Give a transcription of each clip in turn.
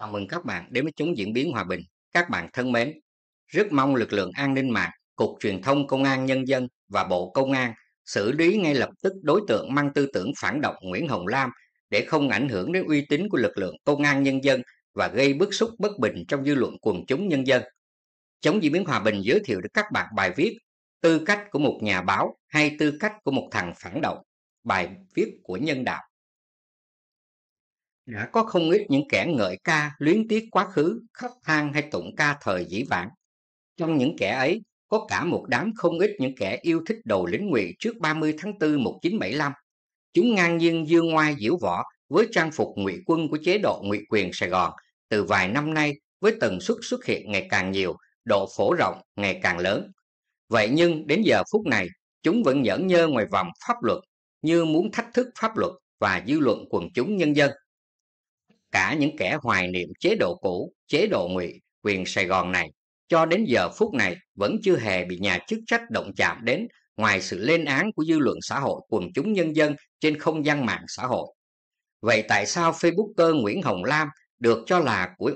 Chào mừng các bạn đến với chúng diễn biến hòa bình. Các bạn thân mến, rất mong lực lượng an ninh mạng, Cục Truyền thông Công an Nhân dân và Bộ Công an xử lý ngay lập tức đối tượng mang tư tưởng phản động Nguyễn Hồng Lam để không ảnh hưởng đến uy tín của lực lượng Công an Nhân dân và gây bức xúc bất bình trong dư luận quần chúng nhân dân. Chống diễn biến hòa bình giới thiệu được các bạn bài viết Tư cách của một nhà báo hay tư cách của một thằng phản động, bài viết của nhân đạo đã có không ít những kẻ ngợi ca luyến tiếc quá khứ khóc than hay tụng ca thời dĩ vãng trong những kẻ ấy có cả một đám không ít những kẻ yêu thích đầu lính ngụy trước 30 tháng 4 1975 chúng ngang nhiên dương ngoai diễu võ với trang phục ngụy quân của chế độ ngụy quyền Sài Gòn từ vài năm nay với tần suất xuất hiện ngày càng nhiều độ phổ rộng ngày càng lớn vậy nhưng đến giờ phút này chúng vẫn nhẫn nhơ ngoài vòng pháp luật như muốn thách thức pháp luật và dư luận quần chúng nhân dân cả những kẻ hoài niệm chế độ cũ, chế độ ngụy, quyền Sài Gòn này, cho đến giờ phút này vẫn chưa hề bị nhà chức trách động chạm đến ngoài sự lên án của dư luận xã hội quần chúng nhân dân trên không gian mạng xã hội. Vậy tại sao Facebooker Nguyễn Hồng Lam được cho là của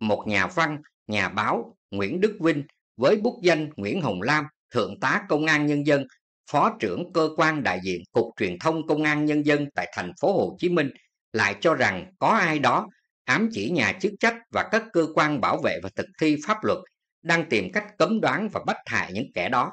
một nhà văn, nhà báo Nguyễn Đức Vinh với bút danh Nguyễn Hồng Lam, Thượng tá Công an Nhân dân, Phó trưởng cơ quan đại diện Cục Truyền thông Công an Nhân dân tại thành phố Hồ Chí Minh lại cho rằng có ai đó ám chỉ nhà chức trách và các cơ quan bảo vệ và thực thi pháp luật đang tìm cách cấm đoán và bắt hại những kẻ đó.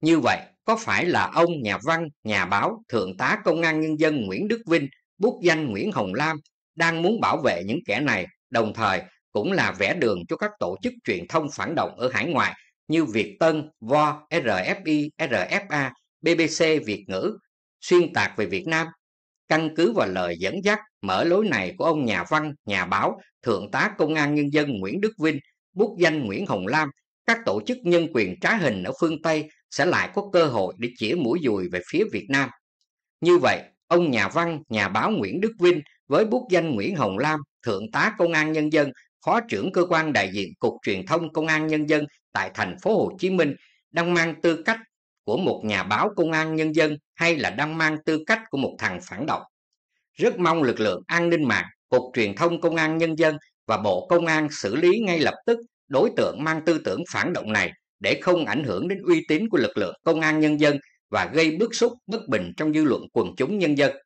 Như vậy, có phải là ông nhà văn, nhà báo, thượng tá công an nhân dân Nguyễn Đức Vinh, bút danh Nguyễn Hồng Lam đang muốn bảo vệ những kẻ này, đồng thời cũng là vẽ đường cho các tổ chức truyền thông phản động ở hải ngoại như Việt Tân, Vo, RFI, RFA, BBC Việt ngữ, xuyên tạc về Việt Nam căn cứ vào lời dẫn dắt mở lối này của ông nhà văn, nhà báo, thượng tá công an nhân dân Nguyễn Đức Vinh, bút danh Nguyễn Hồng Lam, các tổ chức nhân quyền trá hình ở phương Tây sẽ lại có cơ hội để chỉ mũi dùi về phía Việt Nam. Như vậy, ông nhà văn, nhà báo Nguyễn Đức Vinh với bút danh Nguyễn Hồng Lam, thượng tá công an nhân dân, phó trưởng cơ quan đại diện Cục Truyền thông Công an Nhân dân tại thành phố Hồ Chí Minh đang mang tư cách của một nhà báo công an nhân dân hay là đang mang tư cách của một thằng phản động. Rất mong lực lượng an ninh mạng, Cục Truyền thông Công an Nhân dân và Bộ Công an xử lý ngay lập tức đối tượng mang tư tưởng phản động này để không ảnh hưởng đến uy tín của lực lượng công an nhân dân và gây bức xúc bất bình trong dư luận quần chúng nhân dân.